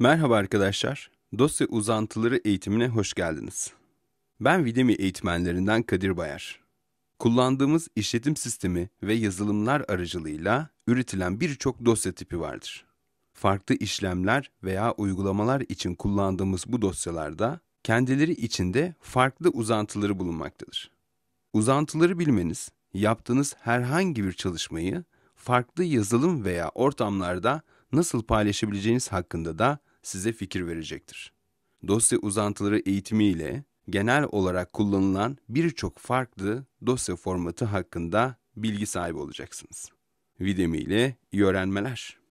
Merhaba arkadaşlar, dosya uzantıları eğitimine hoş geldiniz. Ben Videmi eğitmenlerinden Kadir Bayar. Kullandığımız işletim sistemi ve yazılımlar aracılığıyla üretilen birçok dosya tipi vardır. Farklı işlemler veya uygulamalar için kullandığımız bu dosyalarda kendileri içinde farklı uzantıları bulunmaktadır. Uzantıları bilmeniz, yaptığınız herhangi bir çalışmayı farklı yazılım veya ortamlarda nasıl paylaşabileceğiniz hakkında da size fikir verecektir. Dosya uzantıları eğitimiyle genel olarak kullanılan birçok farklı dosya formatı hakkında bilgi sahibi olacaksınız. Videmi ile iyi öğrenmeler.